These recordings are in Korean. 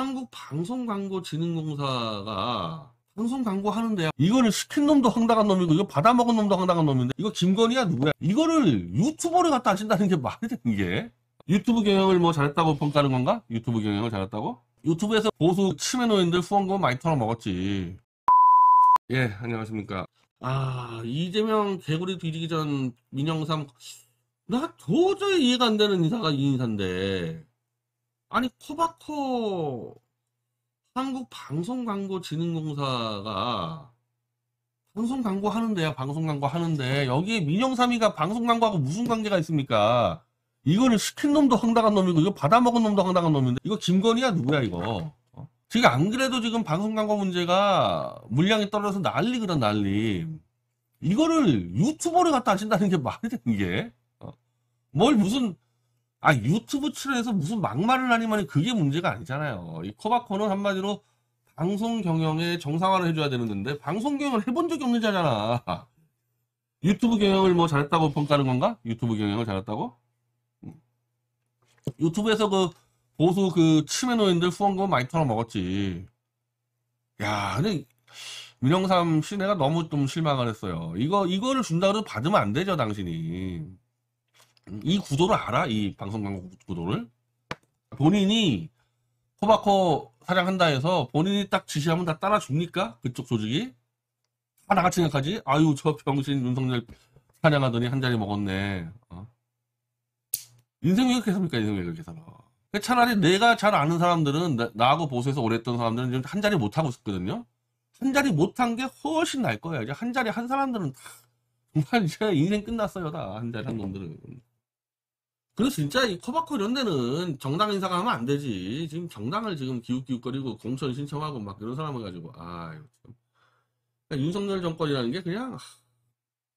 한국방송광고진흥공사가 방송 광고 아. 하는데 이거를 시킨 놈도 황당한 놈이고 이거 받아먹은 놈도 황당한 놈인데 이거 김건희야 누구야 이거를 유튜버를 갖다 하신다는 게 말이 되는 게 유튜브 경영을 뭐 잘했다고 평가하는 건가? 유튜브 경영을 잘했다고? 유튜브에서 보수 치매 노인들 후원금 많이 털어먹었지 예 안녕하십니까 아 이재명 개구리 뒤지기 전 민영삼 나 도저히 이해가 안 되는 인사가 이 인사인데 아니 코바코 한국방송광고진흥공사가 방송 광고 하는데요. 방송 광고 하는데 여기에 민영삼이가 방송 광고하고 무슨 관계가 있습니까? 이거를 시킨 놈도 황당한 놈이고 이거 받아먹은 놈도 황당한 놈인데 이거 김건희야 누구야 이거? 어? 지금 안 그래도 지금 방송 광고 문제가 물량이 떨어져서 난리거든 난리. 이거를 유튜버를 갖다 하신다는 게 말이 되는 게. 어? 뭘 무슨 아 유튜브 출연해서 무슨 막말을 하니만이 그게 문제가 아니잖아요. 이 코바코는 한마디로 방송 경영에 정상화를 해줘야 되는데 방송 경영을 해본 적이 없는 자잖아. 유튜브 경영을 뭐 잘했다고 평가하는 건가? 유튜브 경영을 잘했다고? 음. 유튜브에서 그 보수 그 치매 노인들 후원금 많이 털어 먹었지. 야, 근데 민영삼 시내가 너무 좀 실망을 했어요. 이거 이거를 준다고 해도 받으면 안 되죠, 당신이. 이 구도를 알아? 이 방송 광고 구도를? 본인이 코바코 사냥한다 해서 본인이 딱 지시하면 다 따라줍니까? 그쪽 조직이? 다 나같이 생각하지? 아유 저 병신 윤석열 사냥하더니 한 자리 먹었네. 어? 인생이 그렇게 삽니까? 인생이 그렇게 살아. 차라리 내가 잘 아는 사람들은 나, 하고 보수해서 오래 했던 사람들은 지금 한 자리 못하고 있었거든요. 한 자리 못한 게 훨씬 날 거예요. 한 자리 한 사람들은 다 정말 이제 인생 끝났어요. 다한 자리 한 놈들은. 그래서 진짜 이 커버코 이런 데는 정당 인사가 하면 안 되지. 지금 정당을 지금 기웃기웃거리고 공천 신청하고 막 이런 사람을 가지고, 아, 이거 참. 그러니까 윤석열 정권이라는 게 그냥,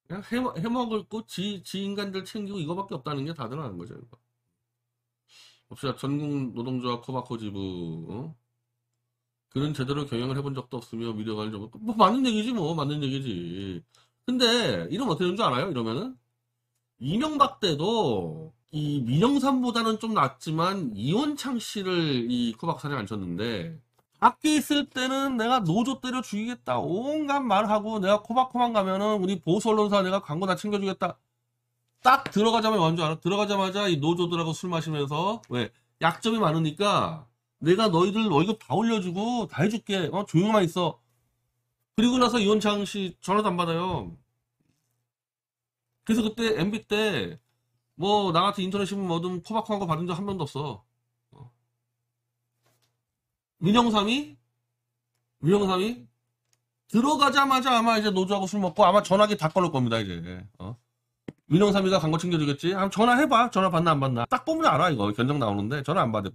그냥 해먹, 해먹을 꽃, 지, 지 인간들 챙기고 이거밖에 없다는 게 다들 아는 거죠, 이거. 봅시다. 전국 노동조합 코바코 지부. 어? 그런 제대로 경영을 해본 적도 없으며 미디어관을 좀, 뭐, 맞는 얘기지, 뭐, 맞는 얘기지. 근데, 이러면 어떻게 되는 줄 알아요? 이러면은? 이명박 때도 이 민영삼보다는 좀 낫지만 이원창 씨를 이코박사에 앉혔는데 학교 있을 때는 내가 노조 때려 죽이겠다 온갖 말하고 내가 코박코만 가면은 우리 보수 언론사 내가 광고 다 챙겨주겠다 딱 들어가자마자 완전 알아 들어가자마자 이 노조들하고 술 마시면서 왜 약점이 많으니까 내가 너희들 월급 다 올려주고 다 해줄게 어 조용만 있어 그리고 나서 이원창 씨 전화도 안 받아요 그래서 그때 MB 때 뭐나 같은 인터넷 신문 뭐든 포박 한거 받은 적 한 번도 없어. 어. 민영삼이 민영삼이 들어가자마자 아마 이제 노조하고 술 먹고 아마 전화기 다 걸을 겁니다 이제. 어. 민영삼이가 간 거 챙겨주겠지. 한번 전화해봐. 전화 받나 안 받나. 딱 보면 알아 이거 견적 나오는데 전화 안 받을 거야.